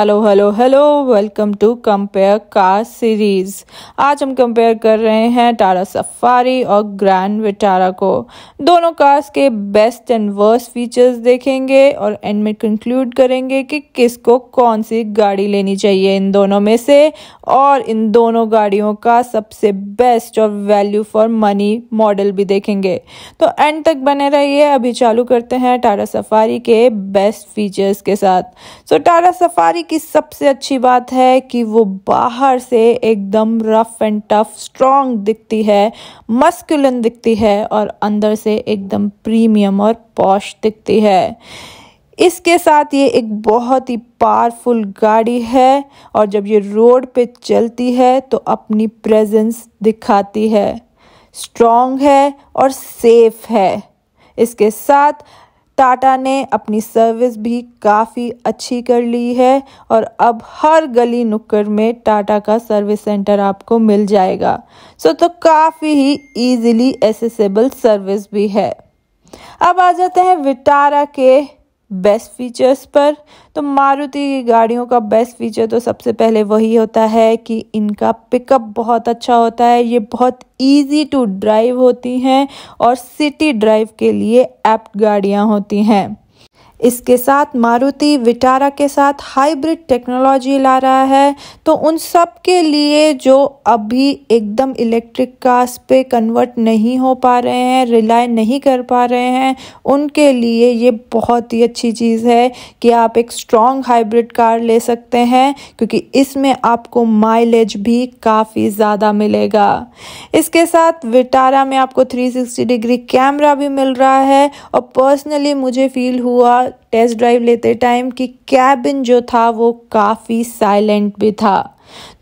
hello hello hello welcome to compare car series आज हम compare कर रहे हैं टारा सफारी और ग्रैंड विटारा को दोनों कार्स के बेस्ट एंड वर्स्ट फीचर्स देखेंगे और एंड में कंक्लूड करेंगे कि किसको कौन सी गाड़ी लेनी चाहिए इन दोनों में से और इन दोनों गाड़ियों का सबसे बेस्ट और वैल्यू फॉर मनी मॉडल भी देखेंगे तो एंड तक बने रहिए अभी चालू करते हैं टारा सफारी के बेस्ट फीचर्स के साथ सो so, टारा सफारी की सबसे अच्छी बात है कि वो बाहर से एकदम रफ एंड टफ स्ट्रॉन्ग दिखती है मस्कुलन दिखती है और अंदर से एकदम प्रीमियम और पॉश दिखती है इसके साथ ये एक बहुत ही पावरफुल गाड़ी है और जब ये रोड पे चलती है तो अपनी प्रेजेंस दिखाती है स्ट्रॉन्ग है और सेफ है इसके साथ टाटा ने अपनी सर्विस भी काफ़ी अच्छी कर ली है और अब हर गली नुक्कड़ में टाटा का सर्विस सेंटर आपको मिल जाएगा सो तो काफ़ी ही ईजिली एसेसबल सर्विस भी है अब आ जाते हैं विटारा के बेस्ट फीचर्स पर तो मारुति की गाड़ियों का बेस्ट फीचर तो सबसे पहले वही होता है कि इनका पिकअप बहुत अच्छा होता है ये बहुत इजी टू ड्राइव होती हैं और सिटी ड्राइव के लिए एप्ट गाड़ियाँ होती हैं इसके साथ मारुति विटारा के साथ हाइब्रिड टेक्नोलॉजी ला रहा है तो उन सब के लिए जो अभी एकदम इलेक्ट्रिक कार्स पे कन्वर्ट नहीं हो पा रहे हैं रिलाय नहीं कर पा रहे हैं उनके लिए ये बहुत ही अच्छी चीज़ है कि आप एक स्ट्रॉन्ग हाइब्रिड कार ले सकते हैं क्योंकि इसमें आपको माइलेज भी काफ़ी ज़्यादा मिलेगा इसके साथ विटारा में आपको थ्री डिग्री कैमरा भी मिल रहा है और पर्सनली मुझे फील हुआ टेस्ट ड्राइव लेते टाइम कि कैबिन जो था वो काफ़ी साइलेंट भी था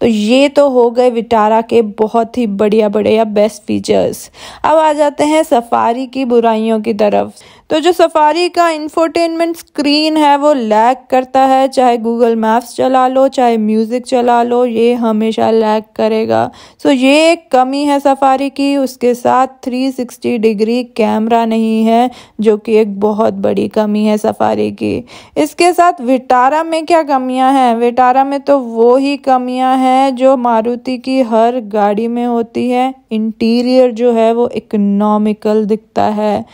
तो ये तो हो गए विटारा के बहुत ही बढ़िया बढ़िया बेस्ट फीचर्स अब आ जाते हैं सफारी की बुराइयों की तरफ तो जो सफारी का इंफोटेनमेंट स्क्रीन है वो लैग करता है चाहे गूगल मैप्स चला लो चाहे म्यूज़िक चला लो ये हमेशा लैग करेगा सो ये एक कमी है सफारी की उसके साथ 360 डिग्री कैमरा नहीं है जो कि एक बहुत बड़ी कमी है सफारी की इसके साथ विटारा में क्या कमियां हैं विटारा में तो वो ही कमियां हैं जो मारुति की हर गाड़ी में होती है इंटीरियर जो है वो इकनॉमिकल दिखता है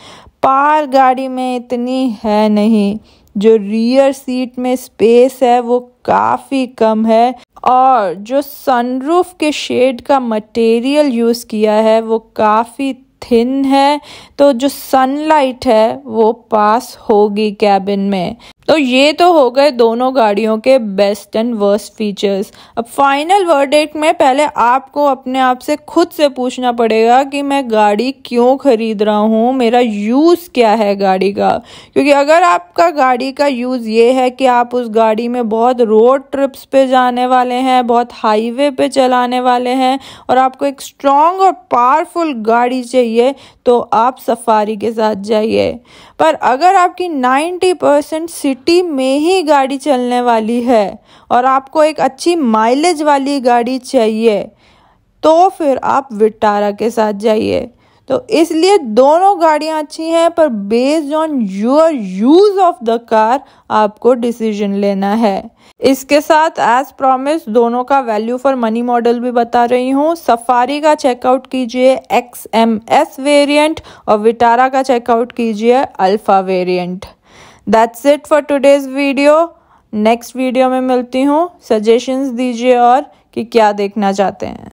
पार गाड़ी में इतनी है नहीं जो रियर सीट में स्पेस है वो काफ़ी कम है और जो सनरूफ के शेड का मटेरियल यूज़ किया है वो काफ़ी थिन है तो जो सनलाइट है वो पास होगी कैबिन में तो ये तो हो गए दोनों गाड़ियों के बेस्ट एंड वर्स्ट फीचर्स अब फाइनल वर्डेट में पहले आपको अपने आप से खुद से पूछना पड़ेगा कि मैं गाड़ी क्यों खरीद रहा हूँ मेरा यूज़ क्या है गाड़ी का क्योंकि अगर आपका गाड़ी का यूज़ ये है कि आप उस गाड़ी में बहुत रोड ट्रिप्स पे जाने वाले हैं बहुत हाईवे पे चलाने वाले हैं और आपको एक स्ट्रॉन्ग और पावरफुल गाड़ी चाहिए तो आप सफारी के साथ जाइए पर अगर आपकी नाइन्टी परसेंट सिटी में ही गाड़ी चलने वाली है और आपको एक अच्छी माइलेज वाली गाड़ी चाहिए तो फिर आप विटारा के साथ जाइए तो इसलिए दोनों गाड़ियाँ अच्छी हैं पर based on your use of the car आपको डिसीजन लेना है इसके साथ एज प्रॉमिस दोनों का वैल्यू फॉर मनी मॉडल भी बता रही हूँ सफारी का चेकआउट कीजिए एक्स एम एस वेरियंट और विटारा का चेकआउट कीजिए alpha variant that's it for today's video next video में मिलती हूँ सजेशंस दीजिए और कि क्या देखना चाहते हैं